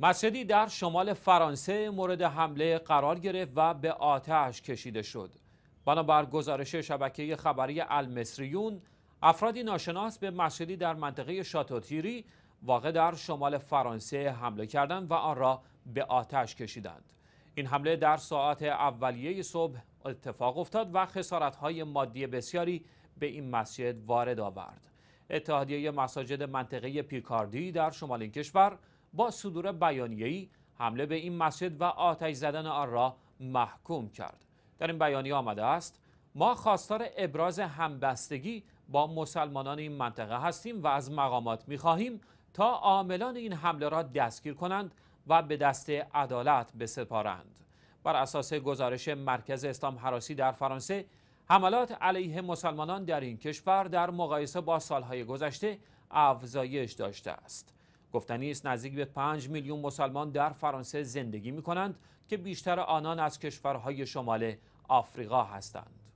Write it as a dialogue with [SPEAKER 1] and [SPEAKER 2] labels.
[SPEAKER 1] مسجدی در شمال فرانسه مورد حمله قرار گرفت و به آتش کشیده شد. بنابر گزارش شبکه خبری المصریون، افرادی ناشناس به مسجدی در منطقه شاتوتیری واقع در شمال فرانسه حمله کردند و آن را به آتش کشیدند. این حمله در ساعت اولیه صبح اتفاق افتاد و خسارت‌های مادی بسیاری به این مسجد وارد آورد. اتحادیه مساجد منطقه پیکاردی در شمال این کشور با صدور بیانیه‌ای حمله به این مسجد و آتش زدن آن را محکوم کرد در این بیانیه آمده است ما خواستار ابراز همبستگی با مسلمانان این منطقه هستیم و از مقامات می‌خواهیم تا عاملان این حمله را دستگیر کنند و به دست عدالت بسپارند بر اساس گزارش مرکز اسلام حراسی در فرانسه حملات علیه مسلمانان در این کشور در مقایسه با سالهای گذشته افزایش داشته است گفتنی است نزدیک به 5 میلیون مسلمان در فرانسه زندگی می کنند که بیشتر آنان از کشورهای شمال آفریقا هستند.